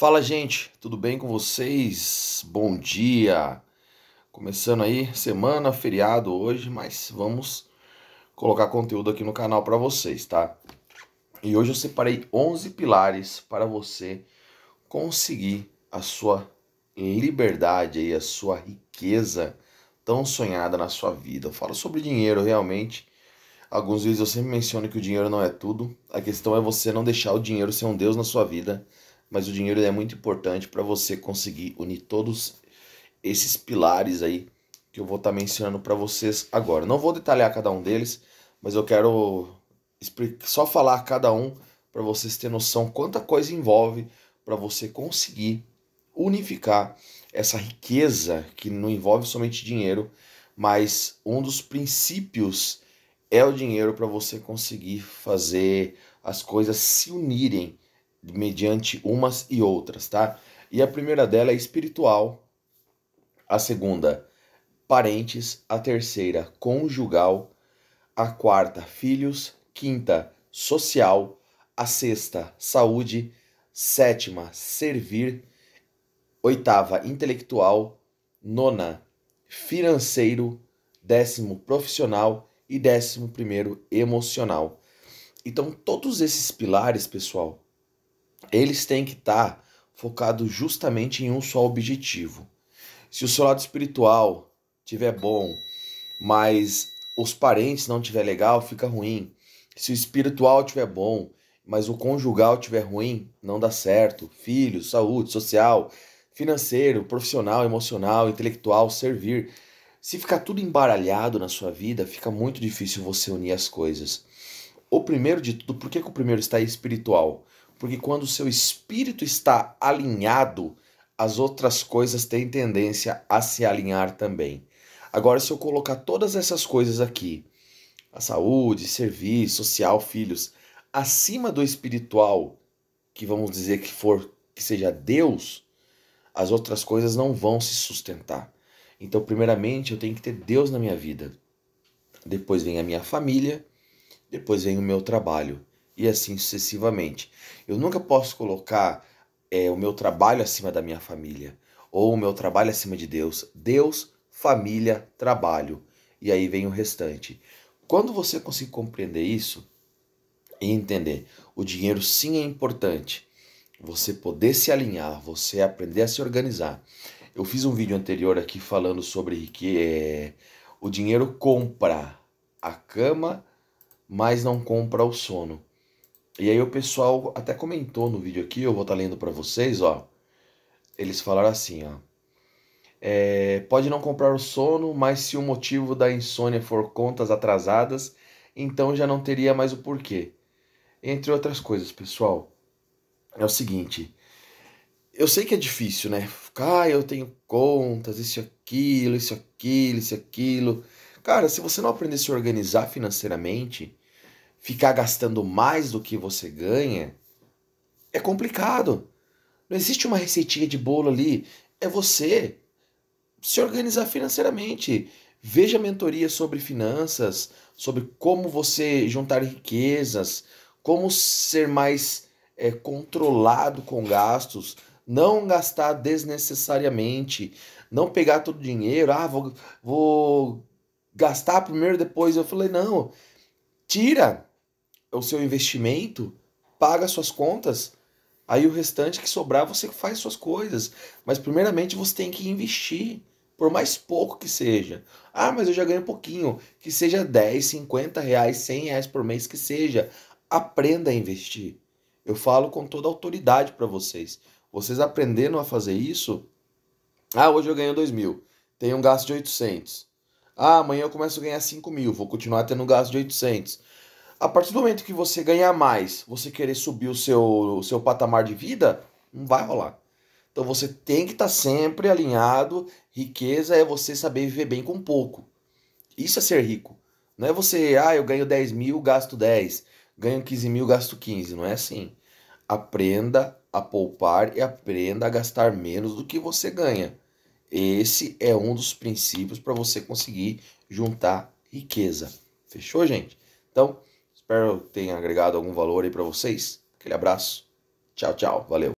Fala, gente, tudo bem com vocês? Bom dia. Começando aí semana, feriado hoje, mas vamos colocar conteúdo aqui no canal para vocês, tá? E hoje eu separei 11 pilares para você conseguir a sua liberdade e a sua riqueza tão sonhada na sua vida. Eu falo sobre dinheiro realmente. Alguns vídeos eu sempre menciono que o dinheiro não é tudo. A questão é você não deixar o dinheiro ser um deus na sua vida mas o dinheiro é muito importante para você conseguir unir todos esses pilares aí que eu vou estar tá mencionando para vocês agora. Não vou detalhar cada um deles, mas eu quero só falar cada um para vocês terem noção quanta coisa envolve para você conseguir unificar essa riqueza que não envolve somente dinheiro, mas um dos princípios é o dinheiro para você conseguir fazer as coisas se unirem mediante umas e outras, tá? E a primeira dela é espiritual, a segunda, parentes, a terceira, conjugal, a quarta, filhos, quinta, social, a sexta, saúde, sétima, servir, oitava, intelectual, nona, financeiro, décimo, profissional e décimo primeiro, emocional. Então, todos esses pilares, pessoal, eles têm que estar tá focados justamente em um só objetivo. Se o seu lado espiritual tiver bom, mas os parentes não tiver legal, fica ruim. Se o espiritual tiver bom, mas o conjugal tiver ruim, não dá certo. Filho, saúde, social, financeiro, profissional, emocional, intelectual, servir. Se ficar tudo embaralhado na sua vida, fica muito difícil você unir as coisas. O primeiro de tudo, por que, que o primeiro está espiritual? Porque quando o seu espírito está alinhado, as outras coisas têm tendência a se alinhar também. Agora, se eu colocar todas essas coisas aqui, a saúde, serviço, social, filhos, acima do espiritual, que vamos dizer que for que seja Deus, as outras coisas não vão se sustentar. Então, primeiramente, eu tenho que ter Deus na minha vida. Depois vem a minha família, depois vem o meu trabalho e assim sucessivamente. Eu nunca posso colocar é, o meu trabalho acima da minha família, ou o meu trabalho acima de Deus. Deus, família, trabalho. E aí vem o restante. Quando você conseguir compreender isso e entender, o dinheiro sim é importante. Você poder se alinhar, você aprender a se organizar. Eu fiz um vídeo anterior aqui falando sobre que é, eh, o dinheiro compra a cama, mas não compra o sono. E aí o pessoal até comentou no vídeo aqui, eu vou estar tá lendo para vocês, ó. Eles falaram assim, ó. É, pode não comprar o sono, mas se o motivo da insônia for contas atrasadas, então já não teria mais o porquê. Entre outras coisas, pessoal, é o seguinte. Eu sei que é difícil, né? Ah, eu tenho contas, isso aquilo, isso aquilo, isso aquilo. Cara, se você não aprender a se organizar financeiramente, ficar gastando mais do que você ganha, é complicado. Não existe uma receitinha de bolo ali. É você se organizar financeiramente. Veja mentoria sobre finanças, sobre como você juntar riquezas, como ser mais é, controlado com gastos, não gastar desnecessariamente, não pegar todo o dinheiro, ah, vou, vou gastar primeiro, depois eu falei, não, tira, o seu investimento, paga suas contas, aí o restante que sobrar você faz suas coisas. Mas primeiramente você tem que investir, por mais pouco que seja. Ah, mas eu já ganho pouquinho. Que seja 10, 50 reais, 100 reais por mês, que seja. Aprenda a investir. Eu falo com toda autoridade para vocês. Vocês aprendendo a fazer isso. Ah, hoje eu ganho 2 mil. Tenho um gasto de 800. Ah, amanhã eu começo a ganhar 5 mil. Vou continuar tendo um gasto de 800. A partir do momento que você ganhar mais, você querer subir o seu, o seu patamar de vida, não vai rolar. Então você tem que estar tá sempre alinhado. Riqueza é você saber viver bem com pouco. Isso é ser rico. Não é você, ah, eu ganho 10 mil, gasto 10. Ganho 15 mil, gasto 15. Não é assim. Aprenda a poupar e aprenda a gastar menos do que você ganha. Esse é um dos princípios para você conseguir juntar riqueza. Fechou, gente? Então, Espero que tenha agregado algum valor aí para vocês. Aquele abraço. Tchau, tchau. Valeu.